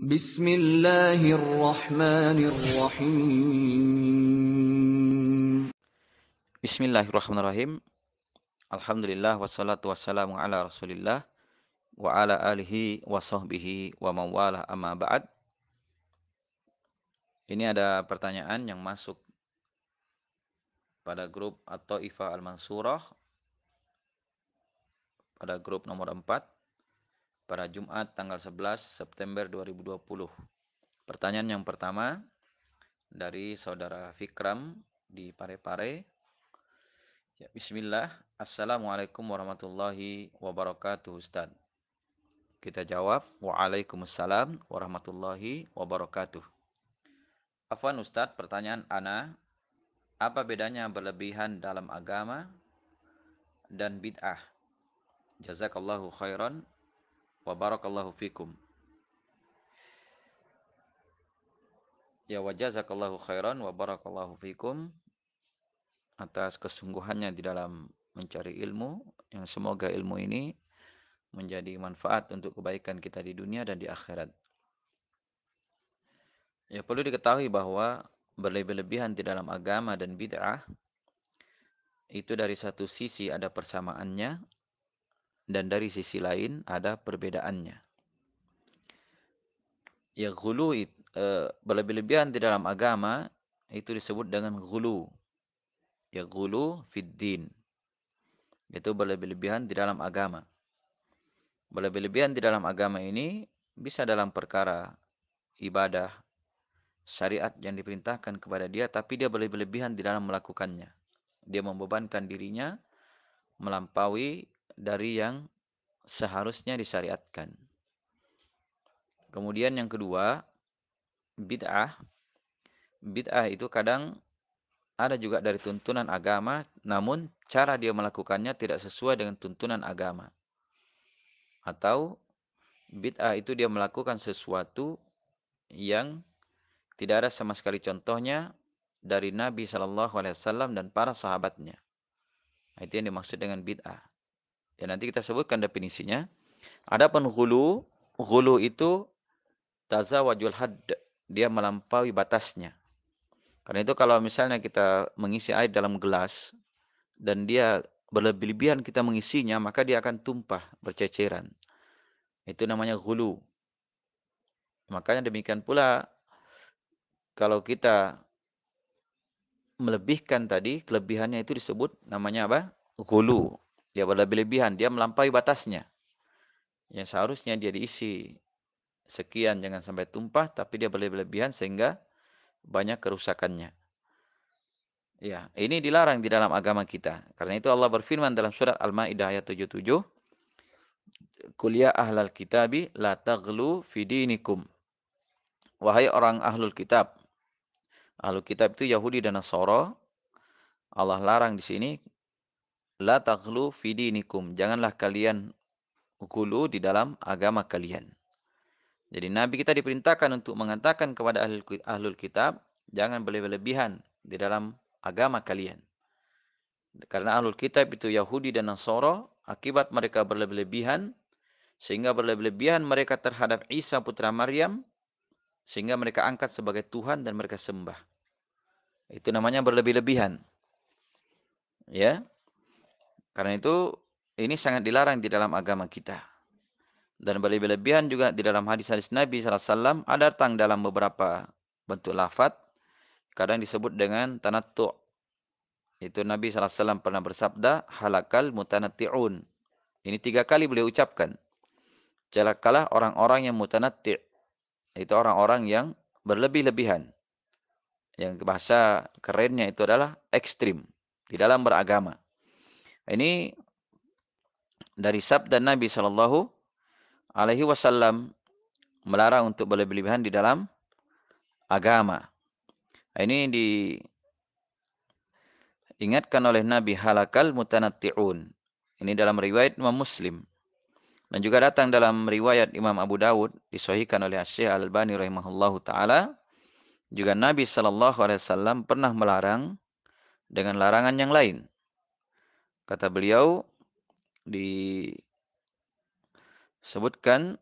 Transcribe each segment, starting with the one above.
Bismillahirrahmanirrahim. Bismillahirrahmanirrahim. Alhamdulillah wassalatu wassalamu ala Rasulillah wa ala alihi wa sahbihi wa mawalah amma ba'd. Ini ada pertanyaan yang masuk pada grup atau Ifa Al-Mansurah pada grup nomor 4 pada Jumat tanggal 11 September 2020. Pertanyaan yang pertama dari saudara Fikram di Parepare. Ya, Bismillah, Assalamualaikum warahmatullahi wabarakatuh Ustaz. Kita jawab, Waalaikumsalam warahmatullahi wabarakatuh. Afwan Ustadz, pertanyaan Ana, apa bedanya berlebihan dalam agama dan bid'ah? Jazakallahu khairan wa barakallahu fikum. Ya wa jazakallahu khairan wa barakallahu fikum atas kesungguhannya di dalam mencari ilmu yang semoga ilmu ini menjadi manfaat untuk kebaikan kita di dunia dan di akhirat. Ya perlu diketahui bahwa berlebih-lebihan di dalam agama dan bid'ah itu dari satu sisi ada persamaannya, dan dari sisi lain ada perbedaannya. Ya gulu e, berlebih-lebihan di dalam agama itu disebut dengan gulu. Ya gulu fitdin Itu berlebih-lebihan di dalam agama. Berlebih-lebihan di dalam agama ini bisa dalam perkara ibadah, syariat yang diperintahkan kepada dia tapi dia berlebih-lebihan di dalam melakukannya. Dia membebankan dirinya melampaui dari yang seharusnya disyariatkan. Kemudian yang kedua, bid'ah. Bid'ah itu kadang ada juga dari tuntunan agama, namun cara dia melakukannya tidak sesuai dengan tuntunan agama. Atau bid'ah itu dia melakukan sesuatu yang tidak ada sama sekali contohnya dari Nabi Shallallahu Alaihi Wasallam dan para sahabatnya. Nah, itu yang dimaksud dengan bid'ah. Ya nanti kita sebutkan definisinya. Adapun hulu, hulu itu taza wajul had, dia melampaui batasnya. Karena itu kalau misalnya kita mengisi air dalam gelas dan dia berlebih-lebihan kita mengisinya, maka dia akan tumpah, berceceran. Itu namanya hulu. Makanya demikian pula kalau kita melebihkan tadi, kelebihannya itu disebut namanya apa? Hulu. Dia berlebih-lebihan, dia melampaui batasnya. Yang seharusnya dia diisi sekian jangan sampai tumpah tapi dia berlebih-lebihan sehingga banyak kerusakannya. Ya, ini dilarang di dalam agama kita. Karena itu Allah berfirman dalam surat Al-Maidah ayat 77, "Kuliah ahlal kitabi la taghlu fi dinikum." Wahai orang ahlul kitab. Ahlul kitab itu Yahudi dan Nasara. Allah larang di sini La taghlu fi dinikum. Janganlah kalian gulu di dalam agama kalian. Jadi Nabi kita diperintahkan untuk mengatakan kepada ahlul, ahlul kitab, jangan berlebihan di dalam agama kalian. Karena ahlul kitab itu Yahudi dan Nasoro, akibat mereka berlebihan, sehingga berlebihan mereka terhadap Isa putra Maryam, sehingga mereka angkat sebagai Tuhan dan mereka sembah. Itu namanya berlebih-lebihan. Ya, karena itu ini sangat dilarang di dalam agama kita. Dan berlebihan juga di dalam hadis-hadis Nabi Sallallahu Alaihi Wasallam ada datang dalam beberapa bentuk lafad. Kadang disebut dengan tanattu. Itu Nabi Sallallahu Alaihi Wasallam pernah bersabda, halakal mutanatti'un. Ini tiga kali boleh ucapkan. Celakalah orang-orang yang mutanatti. Itu orang-orang yang berlebih-lebihan. Yang bahasa kerennya itu adalah ekstrim. Di dalam beragama. Ini dari sabda Nabi Shallallahu Alaihi Wasallam melarang untuk berlebihan di dalam agama. Ini diingatkan oleh Nabi halakal mutanatti'un. Ini dalam riwayat Imam Muslim. Dan juga datang dalam riwayat Imam Abu Dawud disahihkan oleh Syekh Al-Albani rahimahullahu taala juga Nabi sallallahu alaihi wasallam pernah melarang dengan larangan yang lain. Kata beliau disebutkan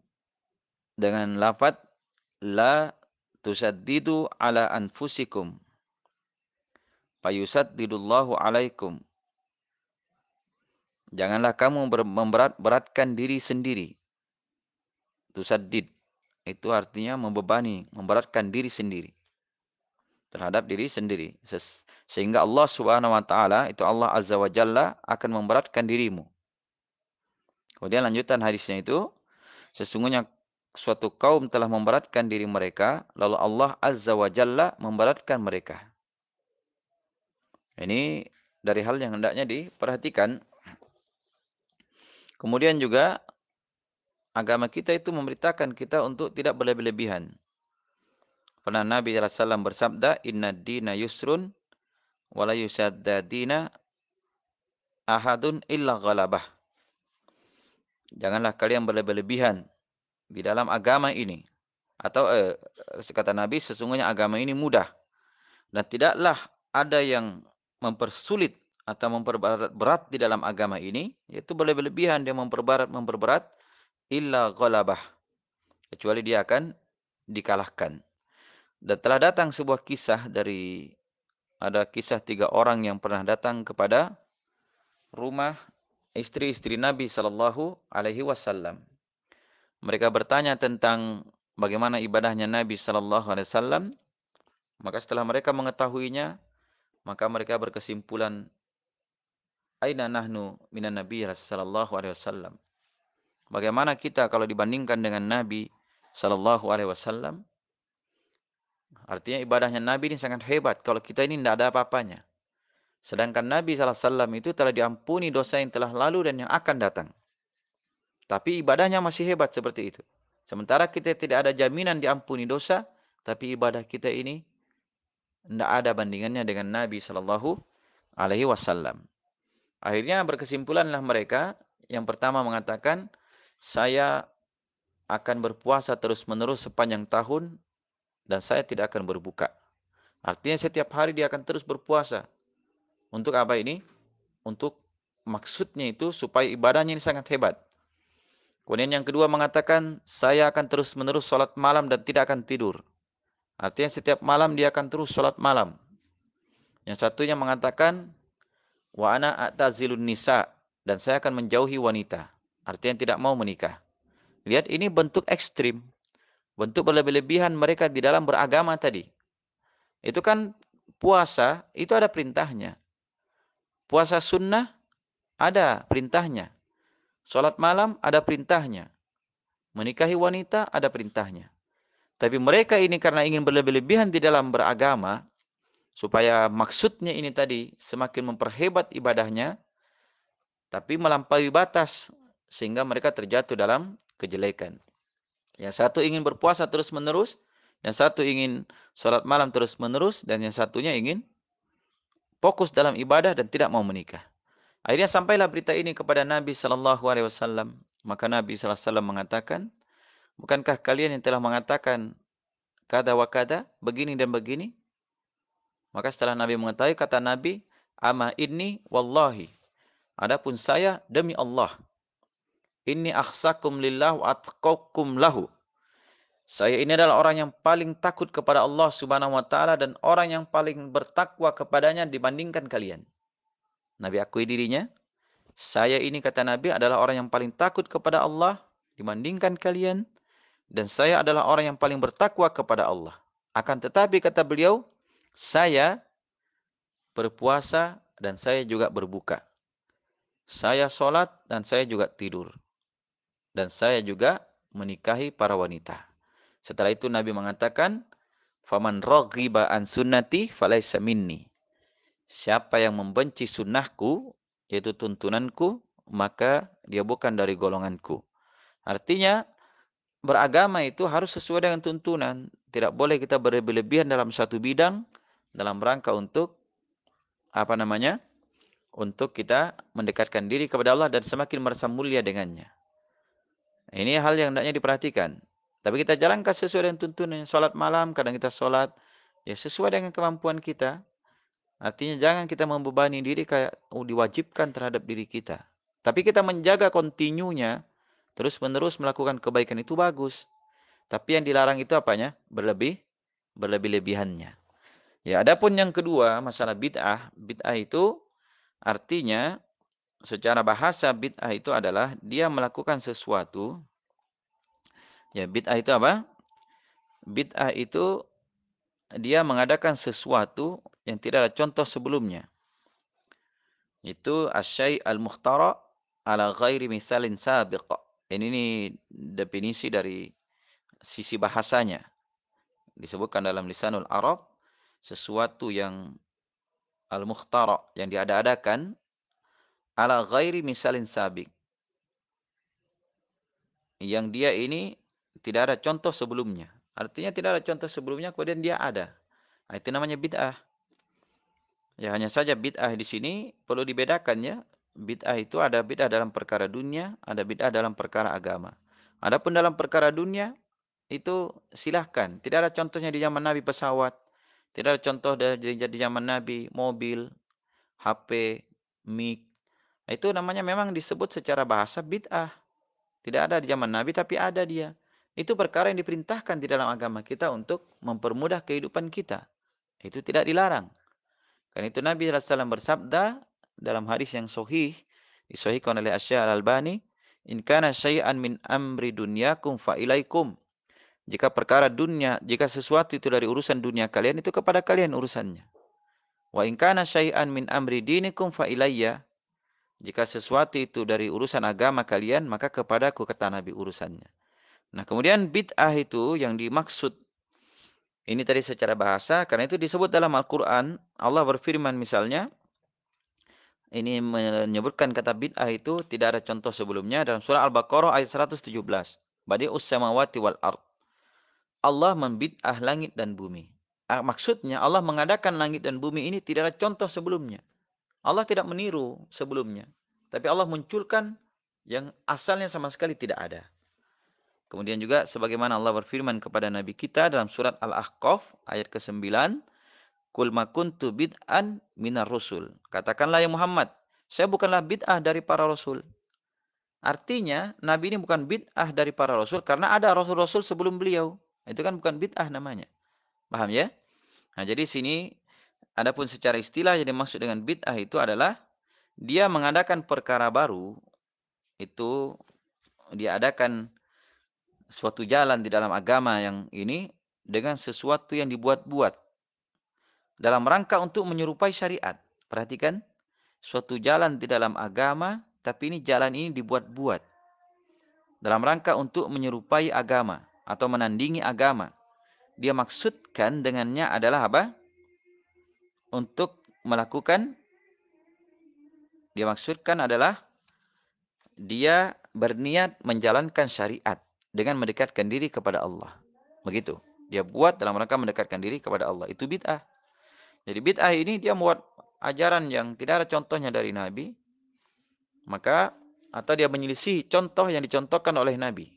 dengan lafat la tusaddidu ala anfusikum fayusaddidullahu alaikum Janganlah kamu memberat-beratkan diri sendiri. Tusaddid. Itu artinya membebani, memberatkan diri sendiri terhadap diri sendiri. Sehingga Allah Subhanahu wa taala itu Allah Azza wa Jalla akan memberatkan dirimu. Kemudian lanjutan hadisnya itu sesungguhnya suatu kaum telah memberatkan diri mereka lalu Allah Azza wa Jalla memberatkan mereka. Ini dari hal yang hendaknya diperhatikan. Kemudian juga agama kita itu memberitakan kita untuk tidak berlebihan. Pernah Nabi SAW bersabda, Inna dina yusrun wala dina, ahadun illa ghalabah. Janganlah kalian berlebihan di dalam agama ini. Atau eh, kata Nabi, sesungguhnya agama ini mudah. Dan tidaklah ada yang mempersulit atau memperberat di dalam agama ini, yaitu berlebihan dia memperberat, memperberat, illa ghalabah. Kecuali dia akan dikalahkan. Dan telah datang sebuah kisah dari ada kisah tiga orang yang pernah datang kepada rumah istri-istri Nabi Shallallahu Alaihi Wasallam. Mereka bertanya tentang bagaimana ibadahnya Nabi Shallallahu Alaihi Wasallam. Maka setelah mereka mengetahuinya, maka mereka berkesimpulan, Aina nahnu minan Nabi Shallallahu Alaihi Wasallam. Bagaimana kita kalau dibandingkan dengan Nabi Shallallahu Alaihi Wasallam? Artinya ibadahnya Nabi ini sangat hebat. Kalau kita ini tidak ada apa-apanya. Sedangkan Nabi SAW itu telah diampuni dosa yang telah lalu dan yang akan datang. Tapi ibadahnya masih hebat seperti itu. Sementara kita tidak ada jaminan diampuni dosa, tapi ibadah kita ini tidak ada bandingannya dengan Nabi Shallallahu Alaihi Wasallam. Akhirnya berkesimpulanlah mereka yang pertama mengatakan saya akan berpuasa terus menerus sepanjang tahun dan saya tidak akan berbuka. Artinya setiap hari dia akan terus berpuasa. Untuk apa ini? Untuk maksudnya itu supaya ibadahnya ini sangat hebat. Kemudian yang kedua mengatakan, saya akan terus-menerus sholat malam dan tidak akan tidur. Artinya setiap malam dia akan terus sholat malam. Yang satunya mengatakan, wa ana atazilun nisa dan saya akan menjauhi wanita. Artinya tidak mau menikah. Lihat ini bentuk ekstrim bentuk berlebih-lebihan mereka di dalam beragama tadi. Itu kan puasa, itu ada perintahnya. Puasa sunnah, ada perintahnya. Sholat malam, ada perintahnya. Menikahi wanita, ada perintahnya. Tapi mereka ini karena ingin berlebih-lebihan di dalam beragama, supaya maksudnya ini tadi semakin memperhebat ibadahnya, tapi melampaui batas sehingga mereka terjatuh dalam kejelekan. Yang satu ingin berpuasa terus-menerus, yang satu ingin sholat malam terus-menerus, dan yang satunya ingin fokus dalam ibadah dan tidak mau menikah. Akhirnya sampailah berita ini kepada Nabi Shallallahu Alaihi Wasallam. Maka Nabi Shallallahu Alaihi Wasallam mengatakan, bukankah kalian yang telah mengatakan kada wa kada, begini dan begini? Maka setelah Nabi mengetahui, kata Nabi, Ama ini wallahi. Adapun saya demi Allah. Ini akhsakum lillah wa atqakum lahu. Saya ini adalah orang yang paling takut kepada Allah Subhanahu wa taala dan orang yang paling bertakwa kepadanya dibandingkan kalian. Nabi akui dirinya, saya ini kata Nabi adalah orang yang paling takut kepada Allah dibandingkan kalian dan saya adalah orang yang paling bertakwa kepada Allah. Akan tetapi kata beliau, saya berpuasa dan saya juga berbuka. Saya sholat dan saya juga tidur dan saya juga menikahi para wanita. Setelah itu Nabi mengatakan, "Faman raghiba an sunnati falaysa minni." Siapa yang membenci sunnahku, yaitu tuntunanku, maka dia bukan dari golonganku. Artinya, beragama itu harus sesuai dengan tuntunan. Tidak boleh kita berlebihan dalam satu bidang dalam rangka untuk apa namanya? Untuk kita mendekatkan diri kepada Allah dan semakin merasa mulia dengannya. Ini hal yang hendaknya diperhatikan. Tapi kita jalankan sesuai dengan tuntunan. Sholat malam, kadang kita sholat. Ya sesuai dengan kemampuan kita. Artinya jangan kita membebani diri kayak oh, diwajibkan terhadap diri kita. Tapi kita menjaga kontinunya. Terus menerus melakukan kebaikan itu bagus. Tapi yang dilarang itu apanya? Berlebih, berlebih-lebihannya. Ya, adapun yang kedua masalah bid'ah. Bid'ah itu artinya secara bahasa bid'ah itu adalah dia melakukan sesuatu ya bid'ah itu apa? Bid'ah itu dia mengadakan sesuatu yang tidak ada contoh sebelumnya. Itu asyai al muhtara ala ghairi misalin sabiq. Ini ini definisi dari sisi bahasanya. Disebutkan dalam lisanul Arab sesuatu yang al muhtara yang diada-adakan ala ghairi misalin sabik. Yang dia ini tidak ada contoh sebelumnya. Artinya tidak ada contoh sebelumnya, kemudian dia ada. Nah, itu namanya bid'ah. Ya hanya saja bid'ah di sini perlu dibedakan ya. Bid'ah itu ada bid'ah dalam perkara dunia, ada bid'ah dalam perkara agama. Adapun dalam perkara dunia itu silahkan. Tidak ada contohnya di zaman Nabi pesawat, tidak ada contoh dari di zaman Nabi mobil, HP, mic, Nah, itu namanya memang disebut secara bahasa bid'ah. Tidak ada di zaman Nabi tapi ada dia. Itu perkara yang diperintahkan di dalam agama kita untuk mempermudah kehidupan kita. Itu tidak dilarang. Karena itu Nabi SAW bersabda dalam hadis yang sohih, disohihkan oleh Asyah al-Albani, In kana syai'an min amri dunyakum fa ilaikum. Jika perkara dunia, jika sesuatu itu dari urusan dunia kalian, itu kepada kalian urusannya. Wa in kana syai'an min amri dinikum fa ilayya. Jika sesuatu itu dari urusan agama kalian, maka kepadaku kata Nabi urusannya. Nah, kemudian bid'ah itu yang dimaksud ini tadi secara bahasa karena itu disebut dalam Al-Qur'an Allah berfirman misalnya ini menyebutkan kata bid'ah itu tidak ada contoh sebelumnya dalam surah Al-Baqarah ayat 117. Badi ussamawati wal ard. Allah membid'ah langit dan bumi. Ah, maksudnya Allah mengadakan langit dan bumi ini tidak ada contoh sebelumnya. Allah tidak meniru sebelumnya. Tapi Allah munculkan yang asalnya sama sekali tidak ada. Kemudian juga sebagaimana Allah berfirman kepada Nabi kita dalam surat Al-Ahqaf ayat ke-9. Kul makuntu bid'an minar rusul. Katakanlah ya Muhammad, saya bukanlah bid'ah dari para rasul. Artinya Nabi ini bukan bid'ah dari para rasul karena ada rasul-rasul sebelum beliau. Itu kan bukan bid'ah namanya. Paham ya? Nah jadi sini Adapun secara istilah yang dimaksud dengan bid'ah itu adalah dia mengadakan perkara baru itu dia adakan suatu jalan di dalam agama yang ini dengan sesuatu yang dibuat-buat dalam rangka untuk menyerupai syariat. Perhatikan, suatu jalan di dalam agama tapi ini jalan ini dibuat-buat dalam rangka untuk menyerupai agama atau menandingi agama. Dia maksudkan dengannya adalah apa? untuk melakukan dimaksudkan adalah dia berniat menjalankan syariat dengan mendekatkan diri kepada Allah. Begitu. Dia buat dalam rangka mendekatkan diri kepada Allah. Itu bid'ah. Jadi bid'ah ini dia membuat ajaran yang tidak ada contohnya dari Nabi. Maka atau dia menyelisih contoh yang dicontohkan oleh Nabi.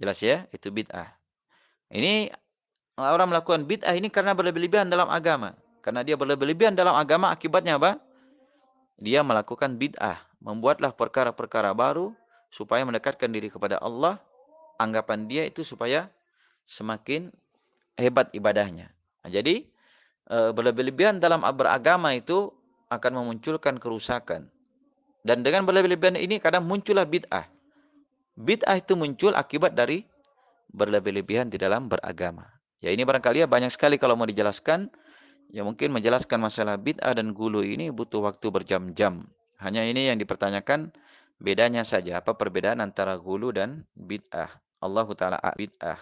Jelas ya? Itu bid'ah. Ini orang melakukan bid'ah ini karena berlebih-lebihan dalam agama. Karena dia berlebihan dalam agama akibatnya apa? Dia melakukan bid'ah. Membuatlah perkara-perkara baru supaya mendekatkan diri kepada Allah. Anggapan dia itu supaya semakin hebat ibadahnya. Nah, jadi e, berlebihan dalam beragama itu akan memunculkan kerusakan. Dan dengan berlebihan ini kadang muncullah bid'ah. Bid'ah itu muncul akibat dari berlebihan di dalam beragama. Ya ini barangkali ya banyak sekali kalau mau dijelaskan ya mungkin menjelaskan masalah bid'ah dan gulu ini butuh waktu berjam-jam. Hanya ini yang dipertanyakan bedanya saja apa perbedaan antara gulu dan bid'ah. Allah taala bid'ah.